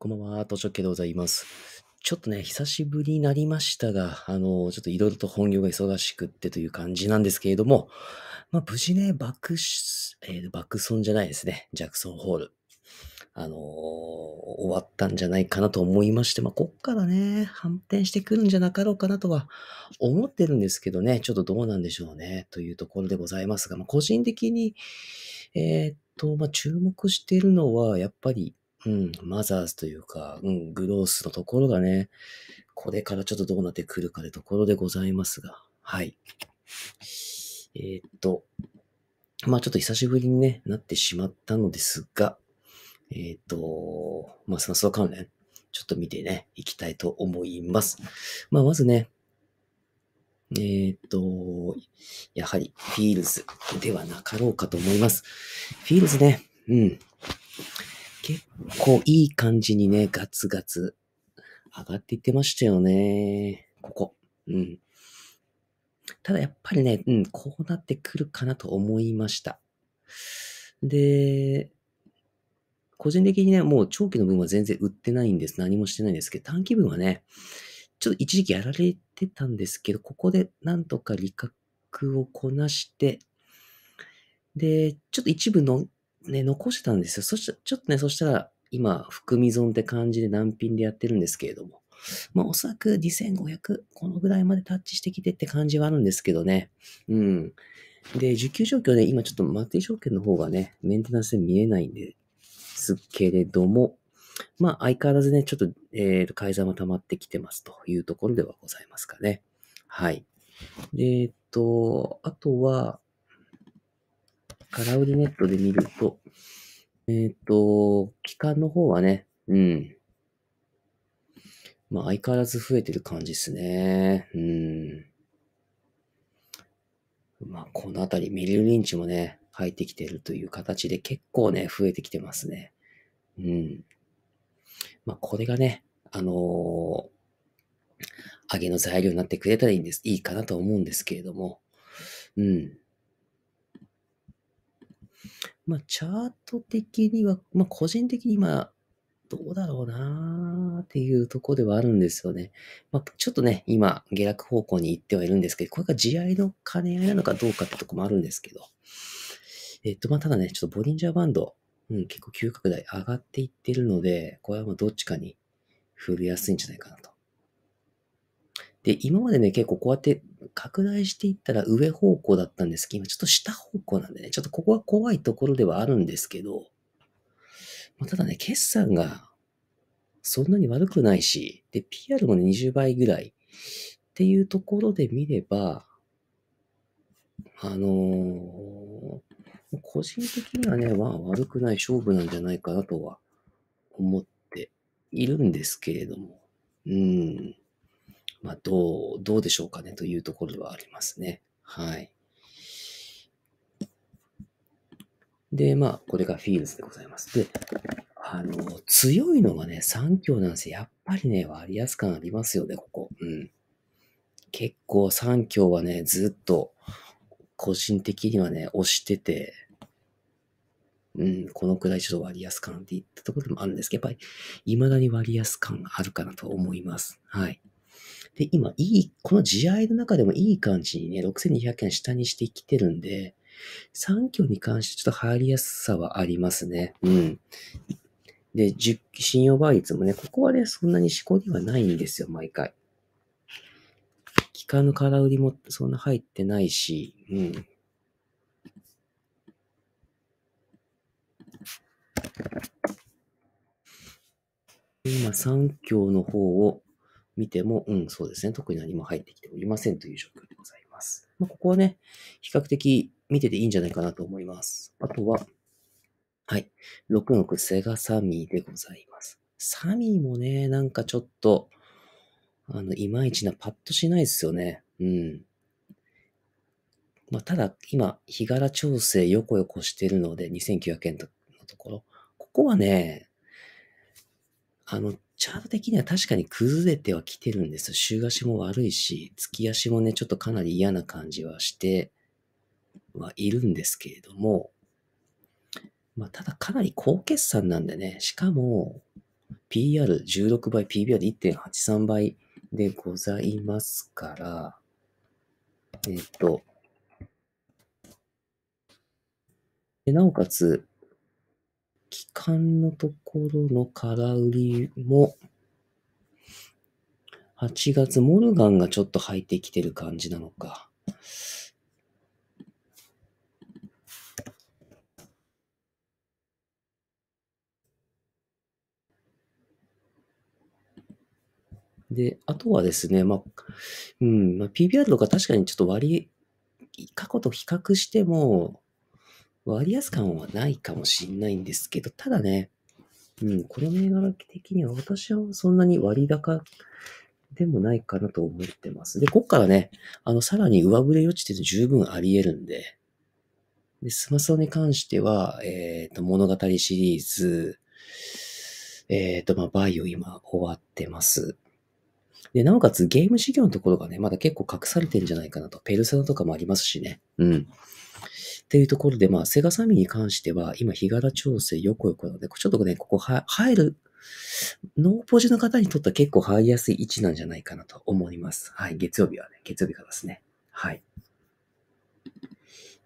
こんばんは、図書家でございます。ちょっとね、久しぶりになりましたが、あの、ちょっといろいろと本業が忙しくってという感じなんですけれども、まあ、無事ね、爆、えー、爆損じゃないですね、ジャクソンホール。あのー、終わったんじゃないかなと思いまして、まあ、こっからね、反転してくるんじゃなかろうかなとは思ってるんですけどね、ちょっとどうなんでしょうね、というところでございますが、まあ、個人的に、えー、っと、まあ、注目してるのは、やっぱり、うん、マザーズというか、うん、グロースのところがね、これからちょっとどうなってくるかでところでございますが、はい。えー、っと、まあちょっと久しぶりにね、なってしまったのですが、えっ、と、まあ、酸素関連、ちょっと見てね、いきたいと思います。まあ、まずね、えっ、と、やはり、フィールズではなかろうかと思います。フィールズね、うん。結構いい感じにね、ガツガツ上がっていってましたよね。ここ。うん。ただやっぱりね、うん、こうなってくるかなと思いました。で、個人的にね、もう長期の分は全然売ってないんです。何もしてないんですけど、短期分はね、ちょっと一時期やられてたんですけど、ここでなんとか利確をこなして、で、ちょっと一部のね、残してたんですよ。そしたら、ちょっとね、そしたら、今、含み損って感じで難品でやってるんですけれども。まあ、おそらく2500、このぐらいまでタッチしてきてって感じはあるんですけどね。うん。で、受給状況ね、今ちょっとマティ条件の方がね、メンテナンスで見えないんですけれども、まあ、相変わらずね、ちょっと、えっ、ー、と、改ざんは溜まってきてますというところではございますかね。はい。えっ、ー、と、あとは、カラウディネットで見ると、えっ、ー、と、期間の方はね、うん。まあ相変わらず増えてる感じですね。うん。まあこのあたりミリルリンチもね、入ってきてるという形で結構ね、増えてきてますね。うん。まあこれがね、あのー、揚げの材料になってくれたらいいんです。いいかなと思うんですけれども。うん。まあ、チャート的には、まあ、個人的に今、どうだろうなーっていうとこではあるんですよね。まあ、ちょっとね、今、下落方向に行ってはいるんですけど、これが地合いの兼ね合いなのかどうかってとこもあるんですけど。えっと、まあ、ただね、ちょっとボリンジャーバンド、うん、結構急拡大上がっていってるので、これはもうどっちかに振りやすいんじゃないかなと。で、今までね、結構こうやって拡大していったら上方向だったんですけど、今ちょっと下方向なんでね、ちょっとここは怖いところではあるんですけど、まあ、ただね、決算がそんなに悪くないし、で、PR もね、20倍ぐらいっていうところで見れば、あのー、個人的にはね、まあ悪くない勝負なんじゃないかなとは思っているんですけれども、うん。まあ、どう、どうでしょうかねというところではありますね。はい。で、まあ、これがフィールズでございます。で、あの、強いのがね、3強なんですよ。やっぱりね、割安感ありますよね、ここ。うん。結構3強はね、ずっと、個人的にはね、押してて、うん、このくらいちょっと割安感って言ったところでもあるんですけど、やっぱり、未だに割安感あるかなと思います。はい。で、今、いい、この地合の中でもいい感じにね、6200円下にしてきてるんで、3強に関してちょっと入りやすさはありますね。うん。で、信用倍率もね、ここはね、そんなにしこりはないんですよ、毎回。機関の空売りもそんな入ってないし、うん。今、3強の方を見ても、うん、そうですね。特に何も入ってきておりませんという状況でございます。まあ、ここはね、比較的見てていいんじゃないかなと思います。あとは、はい。6の6、セガサミーでございます。サミーもね、なんかちょっと、あの、いまいちなパッとしないですよね。うん。まあ、ただ、今、日柄調整横横してるので、2900円のところ。ここはね、あの、チャート的には確かに崩れてはきてるんです。週足も悪いし、月足もね、ちょっとかなり嫌な感じはしてはいるんですけれども、まあ、ただかなり高決算なんでね、しかも PR16 倍、PBR1.83 倍でございますから、えっと、でなおかつ、期間のところの空売りも、8月、モルガンがちょっと入ってきてる感じなのか。で、あとはですね、まあ、うん、まあ、PBR とか確かにちょっと割、過去と比較しても、割安感はないかもしんないんですけど、ただね、うん、この銘柄的には私はそんなに割高でもないかなと思ってます。で、こっからね、あの、さらに上振れ余地っていうの十分あり得るんで、で、スマソに関しては、えっ、ー、と、物語シリーズ、えっ、ー、と、まあ、バイオ今終わってます。で、なおかつゲーム事業のところがね、まだ結構隠されてんじゃないかなと。ペルソナとかもありますしね。うん。っていうところで、まあ、セガサミーに関しては、今、日柄調整横横なので、ちょっとね、ここは入る、ノーポジの方にとっては結構入りやすい位置なんじゃないかなと思います。はい、月曜日はね、月曜日からですね。はい。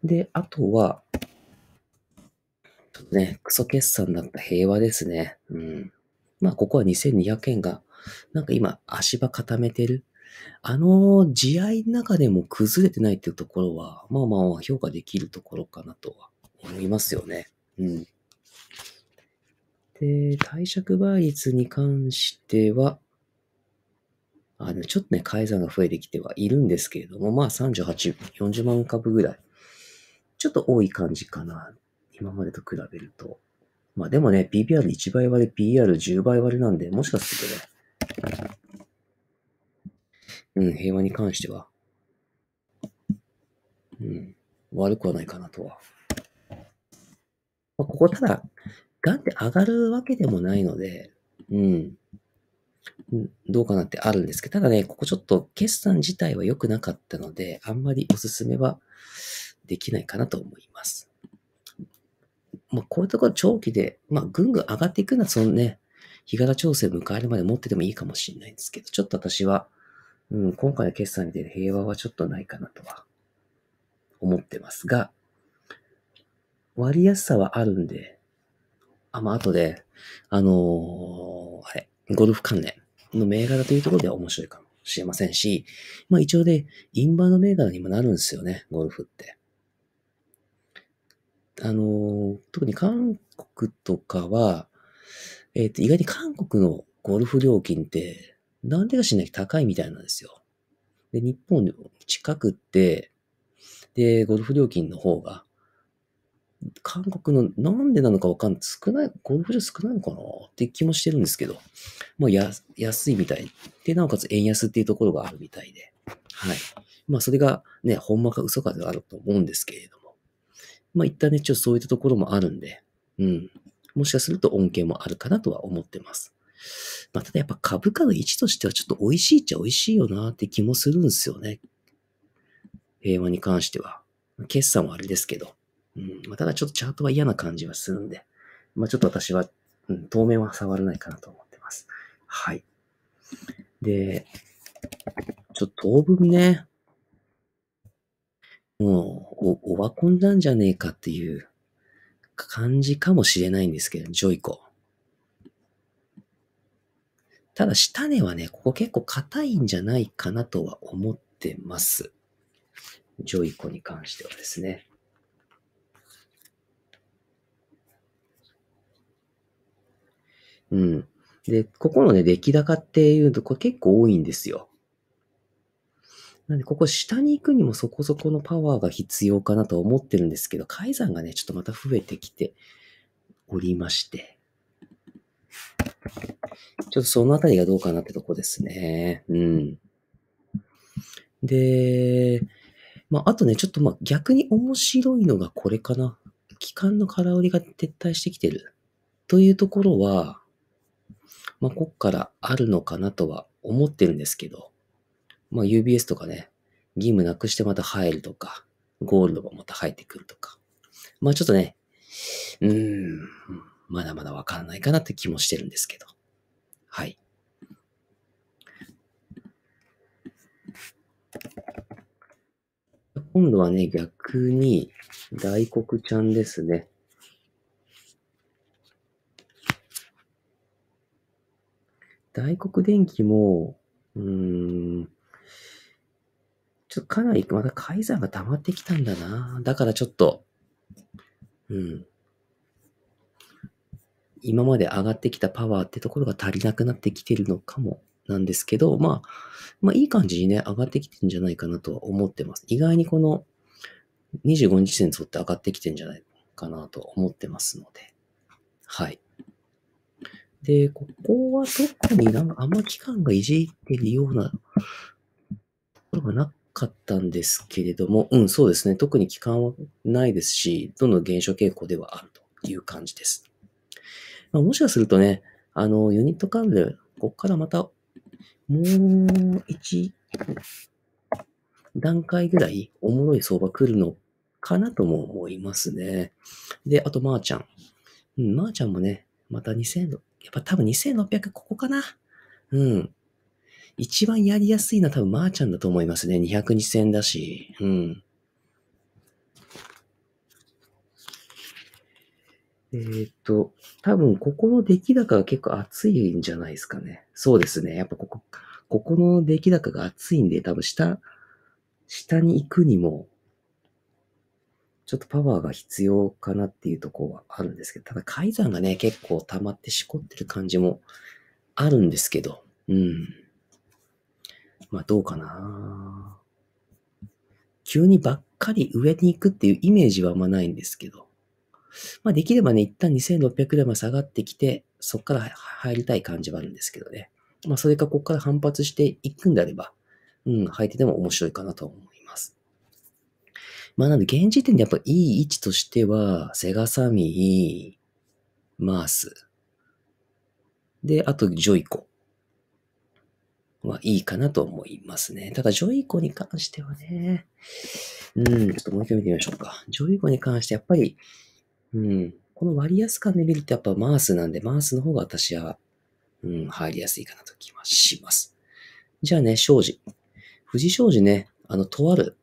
で、あとは、ちょっとね、クソ決算だった平和ですね。うん。まあ、ここは2200円が、なんか今、足場固めてるあの、試合の中でも崩れてないっていうところは、まあまあ評価できるところかなとは思いますよね。うん。で、貸借倍率に関しては、あの、ちょっとね、改ざんが増えてきてはいるんですけれども、まあ38、40万株ぐらい。ちょっと多い感じかな。今までと比べると。まあでもね、PBR1 倍割れ、PR10 倍割れなんで、もしかするとね、うん、平和に関しては、うん、悪くはないかなとは。まあ、ここただ、ガンって上がるわけでもないので、うん、どうかなってあるんですけど、ただね、ここちょっと決算自体は良くなかったので、あんまりおすすめはできないかなと思います。まあ、こういうところ長期で、まあ、ぐんぐん上がっていくのは、そのね、日柄調整を迎えるまで持っててもいいかもしれないんですけど、ちょっと私は、うん、今回の決算に出る平和はちょっとないかなとは思ってますが、割安さはあるんで、あ、まあ、後で、あのー、あれ、ゴルフ関連の銘柄というところでは面白いかもしれませんし、まあ一応ね、インバウンド銘柄にもなるんですよね、ゴルフって。あのー、特に韓国とかは、えっ、ー、と、意外に韓国のゴルフ料金ってなんでか知んないけど高いみたいなんですよ。で、日本でも近くって、で、ゴルフ料金の方が、韓国のなんでなのかわかんない。少ない、ゴルフ場少ないのかなって気もしてるんですけど、まあ安いみたい。で、なおかつ円安っていうところがあるみたいで、はい。まあそれがね、ほんまか嘘かであると思うんですけれども、まあ一旦ね、ちょっとそういったところもあるんで、うん。もしかすると恩恵もあるかなとは思ってます。まあ、ただやっぱ株価の位置としてはちょっと美味しいっちゃ美味しいよなって気もするんですよね。平和に関しては。決算はあれですけど。うん。まあ、ただちょっとチャートは嫌な感じはするんで。まあ、ちょっと私は、うん、当面は触らないかなと思ってます。はい。で、ちょっと当分ね、もう、お、オワコンなんじゃねえかっていう感じかもしれないんですけど、ジョイコ。ただ、下根はね、ここ結構硬いんじゃないかなとは思ってます。ジョイコに関してはですね。うん。で、ここのね、出来高っていうと、これ結構多いんですよ。なんで、ここ下に行くにもそこそこのパワーが必要かなと思ってるんですけど、改ざんがね、ちょっとまた増えてきておりまして。ちょっとそのあたりがどうかなってとこですね。うん。で、まあ、あとね、ちょっとまあ逆に面白いのがこれかな。機関の空売りが撤退してきてる。というところは、まあ、こっからあるのかなとは思ってるんですけど、まあ、UBS とかね、義務なくしてまた入るとか、ゴールドがまた入ってくるとか。まあ、ちょっとね、うーん、まだまだわからないかなって気もしてるんですけど。はい。今度はね、逆に、大黒ちゃんですね。大黒電気も、うーん、ちょっとかなりまた改ざんが溜まってきたんだな。だからちょっと、うん、今まで上がってきたパワーってところが足りなくなってきてるのかもなんですけど、まあ、まあいい感じにね、上がってきてるんじゃないかなとは思ってます。意外にこの25日線沿って上がってきてんじゃないかなと思ってますので。はい。で、ここは特になんかあんま期間がいじってるようなところがなかったんですけれども、うん、そうですね。特に期間はないですし、どんどん減少傾向ではあるという感じです。まあ、もしかするとね、あの、ユニット間で、こっからまた、もう一段階ぐらいおもろい相場来るのかなとも思いますね。で、あと、まーちゃん。うん、まーちゃんもね、また2000、やっぱ多分2600ここかな。うん。一番やりやすいのは多分まーちゃんだと思いますね。200、2000だし。うん。えっと、多分ここの出来高が結構熱いんじゃないですかね。そうですね。やっぱここ、ここの出来高が熱いんで、多分下、下に行くにも、ちょっとパワーが必要かなっていうとこはあるんですけど、ただ改ざんがね、結構溜まってしこってる感じもあるんですけど、うん。まあどうかな急にばっかり上に行くっていうイメージはあんまないんですけど。まあ、できればね、一旦2600でも下がってきて、そこから入りたい感じはあるんですけどね。まあ、それかここから反発していくんであれば、うん、入ってても面白いかなと思います。まあ、なので、現時点でやっぱいい位置としては、セガサミー、マース、で、あとジョイコはいいかなと思いますね。ただ、ジョイコに関してはね、うん、ちょっともう一回見てみましょうか。ジョイコに関してやっぱり、うん。この割安感で見るとやっぱマースなんで、マースの方が私は、うん、入りやすいかなと気はします。じゃあね、庄司。藤庄司ね、あの、とある、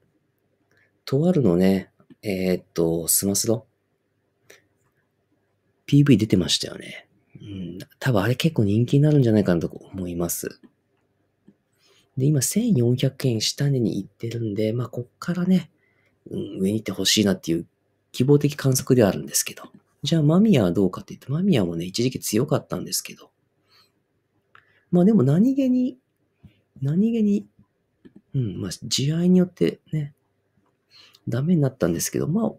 とあるのね、えー、っと、スマスロ PV 出てましたよね。うん、多分あれ結構人気になるんじゃないかなと思います。で、今1400円下値に行ってるんで、まあ、こっからね、うん、上に行ってほしいなっていう希望的観測ではあるんですけど。じゃあ、マミヤはどうかって言って、マミヤもね、一時期強かったんですけど。まあでも何気に、何気に、うん、まあ、慈愛によってね、ダメになったんですけど、まあ、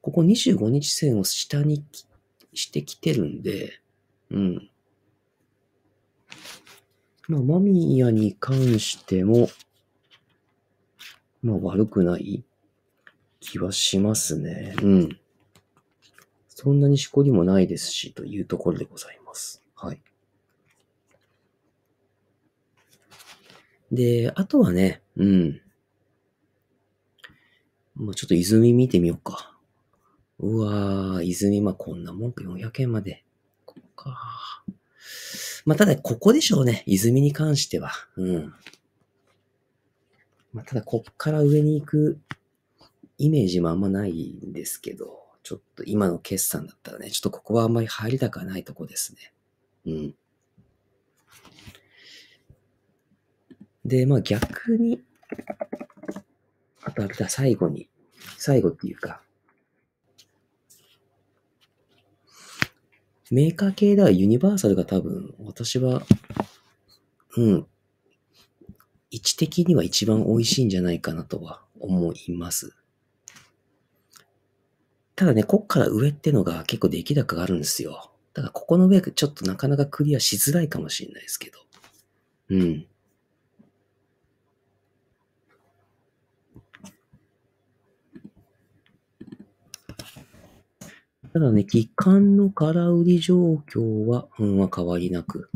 ここ25日線を下にしてきてるんで、うん。まあ、マミヤに関しても、まあ悪くない気はしますね。うん。そんなにしこりもないですし、というところでございます。はい。で、あとはね、うん。まうちょっと泉見てみようか。うわー、泉、まあ、こんなもん400円まで。ここか。まあ、ただ、ここでしょうね。泉に関しては。うん。まあ、ただ、こっから上に行くイメージもあんまないんですけど、ちょっと今の決算だったらね、ちょっとここはあんまり入りたくはないとこですね。うん。で、まあ逆に、あとあれだ、最後に、最後っていうか、メーカー系ではユニバーサルが多分、私は、うん、位置的には一番美味しいんじゃないかなとは思います。ただね、こっから上ってのが結構出来高があるんですよ。だからここの上ちょっとなかなかクリアしづらいかもしれないですけど。うん。ただね、期間の空売り状況は、うん、は変わりなく。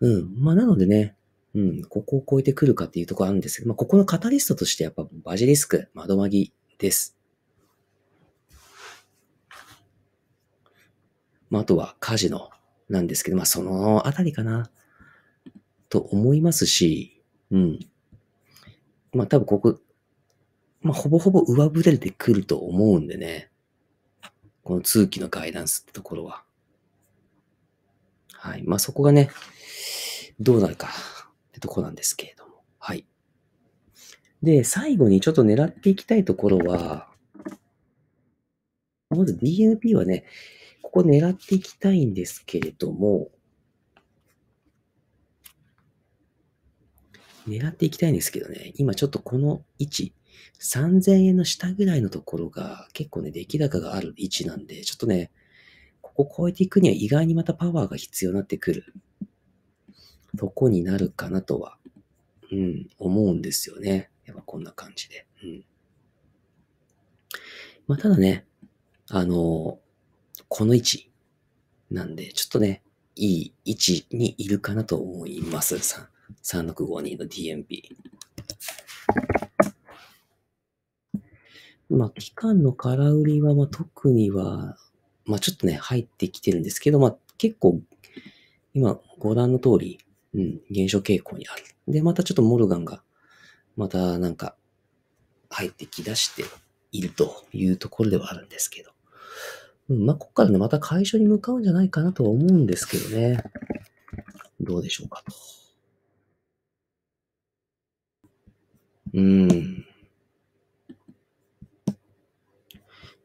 うん。まあ、なのでね、うん、ここを超えてくるかっていうところあるんですけど、まあ、ここのカタリストとしてやっぱバジリスク、窓マギです。まあ、あとはカジノなんですけど、まあ、そのあたりかな、と思いますし、うん。まあ、多分ここ、まあ、ほぼほぼ上ぶれてくると思うんでね。この通期のガイダンスってところは。はい。まあ、そこがね、どうなるかってとこなんですけれども。はい。で、最後にちょっと狙っていきたいところは、まず DNP はね、こ狙っていきたいんですけれども、狙っていきたいんですけどね、今ちょっとこの位置、3000円の下ぐらいのところが結構ね、出来高がある位置なんで、ちょっとね、ここ超えていくには意外にまたパワーが必要になってくるとこになるかなとは、うん、思うんですよね。やっぱこんな感じで。うん。まあ、ただね、あの、この位置なんで、ちょっとね、いい位置にいるかなと思います。3652の DMP。まあ、期間の空売りは、まあ、特には、まあ、ちょっとね、入ってきてるんですけど、まあ、結構、今、ご覧の通り、うん、減少傾向にある。で、またちょっとモルガンが、またなんか、入ってきだしているというところではあるんですけど。うん、まあ、ここからね、また会社に向かうんじゃないかなと思うんですけどね。どうでしょうかと。うん。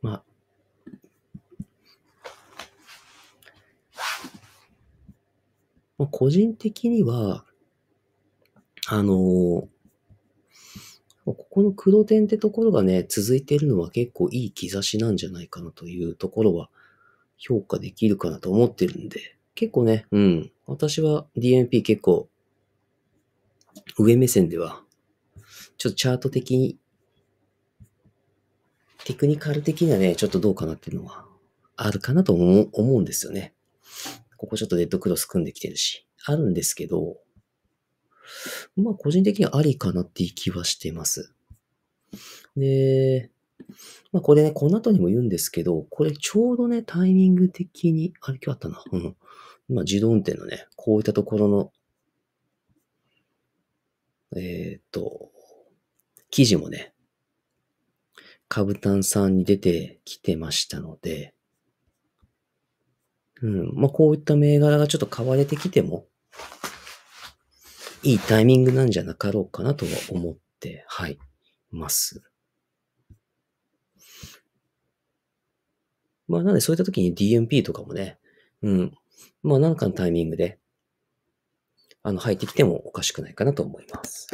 まあ、まあ、個人的には、あのー、ここの黒点ってところがね、続いているのは結構いい兆しなんじゃないかなというところは評価できるかなと思ってるんで、結構ね、うん、私は d m p 結構上目線では、ちょっとチャート的に、テクニカル的にはね、ちょっとどうかなっていうのはあるかなと思うんですよね。ここちょっとレッドクロス組んできてるし、あるんですけど、まあ個人的にはありかなっていう気はしてます。で、まあこれね、この後にも言うんですけど、これちょうどね、タイミング的に、あれ今日あったな。うん。まあ自動運転のね、こういったところの、えっ、ー、と、記事もね、カブタンさんに出てきてましたので、うん。まあ、こういった銘柄がちょっと買われてきても、いいタイミングなんじゃなかろうかなとは思って、はい、ます。まあ、なんでそういった時に DMP とかもね、うん、まあ、なんかのタイミングで、あの、入ってきてもおかしくないかなと思います。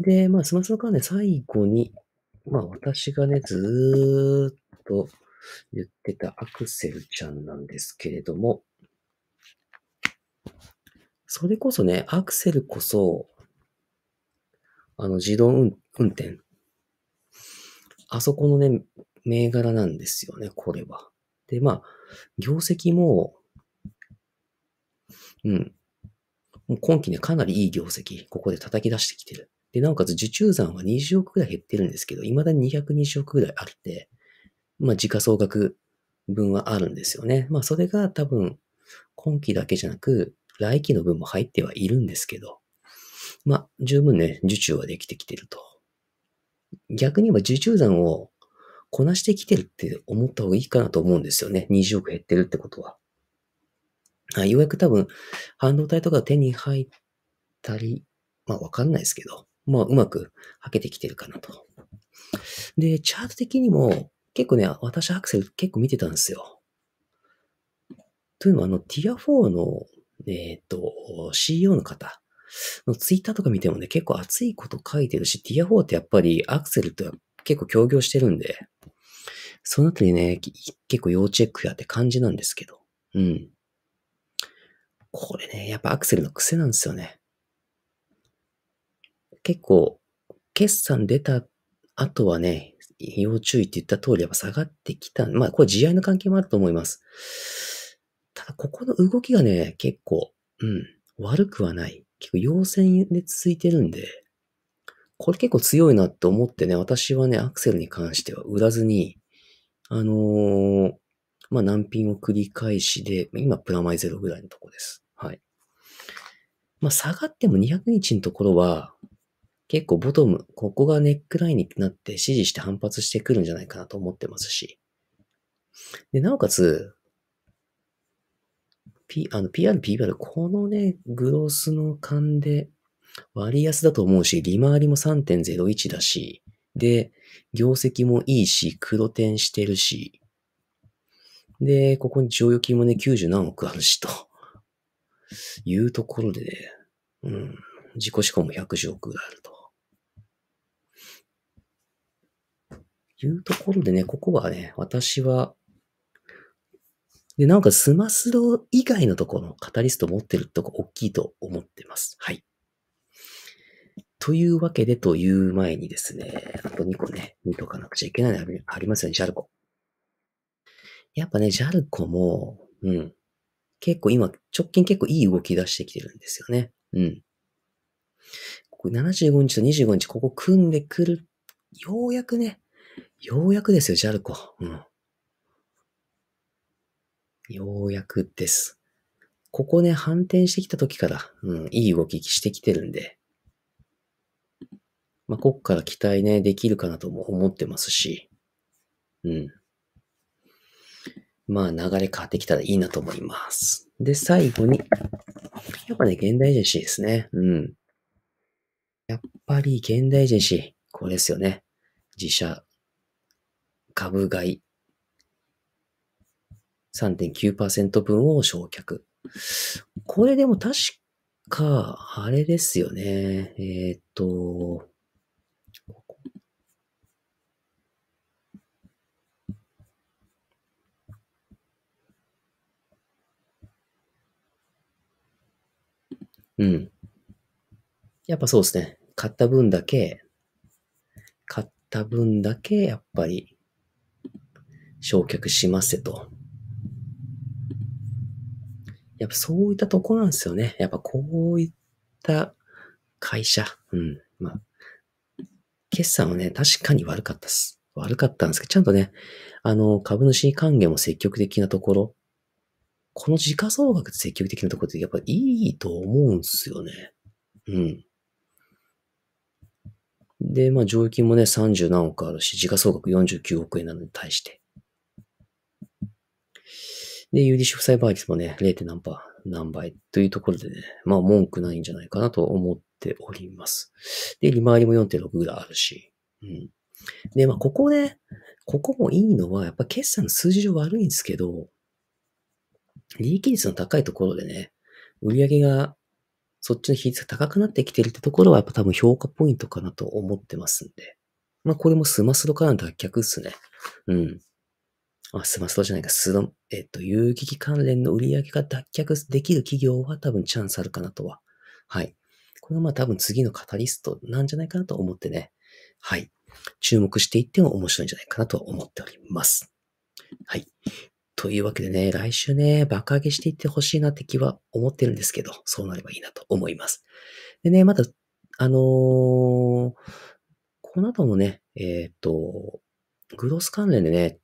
で、まあ、スマスのカーね、最後に、まあ、私がね、ずーっと言ってたアクセルちゃんなんですけれども、それこそね、アクセルこそ、あの、自動運転。あそこのね、銘柄なんですよね、これは。で、まあ、業績も、うん。もう今期ね、かなりいい業績、ここで叩き出してきてる。で、なおかつ受注残は20億くらい減ってるんですけど、未だに220億くらいあって、まあ、時価総額分はあるんですよね。まあ、それが多分、今期だけじゃなく、来期の分も入ってはいるんですけど、まあ、十分ね、受注はできてきてると。逆に言えば受注算をこなしてきてるって思った方がいいかなと思うんですよね。20億減ってるってことは。あようやく多分、半導体とか手に入ったり、まあわかんないですけど、まあうまくはけてきてるかなと。で、チャート的にも結構ね、私アクセル結構見てたんですよ。というのはあの、ティア4のえっ、ー、と、CEO の方のツイッターとか見てもね、結構熱いこと書いてるし、ティア4ってやっぱりアクセルと結構協業してるんで、そのあたりね、結構要チェックやって感じなんですけど、うん。これね、やっぱアクセルの癖なんですよね。結構、決算出た後はね、要注意って言った通り、やっぱ下がってきた。まあ、これ、慈愛の関係もあると思います。ただここの動きがね、結構、うん、悪くはない。結構陽線で続いてるんで、これ結構強いなって思ってね、私はね、アクセルに関しては売らずに、あのー、まあ、難品を繰り返しで、今プラマイゼロぐらいのとこです。はい。まあ、下がっても200日のところは、結構ボトム、ここがネックラインになって支持して反発してくるんじゃないかなと思ってますし。で、なおかつ、P、あの、PR、PBR、このね、グロスの勘で、割安だと思うし、利回りも3.01だし、で、業績もいいし、黒点してるし、で、ここに剰余金もね、90何億あるし、というところでね、うん、自己資本も110億があると。いうところでね、ここはね、私はで、なおかスマスロ以外のところのカタリスト持ってるとこ大きいと思ってます。はい。というわけでという前にですね、あと2個ね、見とかなくちゃいけないのありますよね、ジャルコ。やっぱね、ジャルコも、うん。結構今、直近結構いい動き出してきてるんですよね。うん。ここ75日と25日、ここ組んでくる、ようやくね、ようやくですよ、ジャルコ。うん。ようやくです。ここね、反転してきた時から、うん、いい動きしてきてるんで、まあ、こっから期待ね、できるかなとも思ってますし、うん。まあ、流れ変わってきたらいいなと思います。で、最後に、やっぱね、現代人ージェシーですね。うん。やっぱり現代人ージェシー、これですよね。自社、株買い、3.9%分を焼却。これでも確か、あれですよね。えっ、と、うん。やっぱそうですね。買った分だけ、買った分だけ、やっぱり、焼却しますと。やっぱそういったとこなんですよね。やっぱこういった会社、うん、まあ、決算はね、確かに悪かったっす。悪かったんですけど、ちゃんとね、あの、株主還元も積極的なところ、この時価総額積極的なところってやっぱいいと思うんすよね。うん。で、まあ、上金もね、30何億あるし、時価総額49億円なのに対して、で、有利子負債倍率もね、0. 何倍、何倍というところでね、まあ文句ないんじゃないかなと思っております。で、利回りも4.6ぐらいあるし。うん。で、まあここね、ここもいいのは、やっぱ決算の数字上悪いんですけど、利益率の高いところでね、売上がそっちの比率が高くなってきてるってところはやっぱ多分評価ポイントかなと思ってますんで。まあこれもスマスロからの脱却っすね。うん。まあ、スマストじゃないか、スドえっと、有機器関連の売り上げが脱却できる企業は多分チャンスあるかなとは。はい。これはまあ多分次のカタリストなんじゃないかなと思ってね。はい。注目していっても面白いんじゃないかなとは思っております。はい。というわけでね、来週ね、爆上げしていってほしいなって気は思ってるんですけど、そうなればいいなと思います。でね、まだ、あのー、この後もね、えっ、ー、と、グロス関連でね、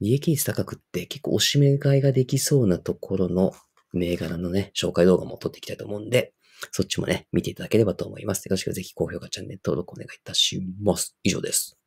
利益率高くって結構おしめ買いができそうなところの銘柄のね、紹介動画も撮っていきたいと思うんで、そっちもね、見ていただければと思います。よろしくぜひ高評価、チャンネル登録お願いいたします。以上です。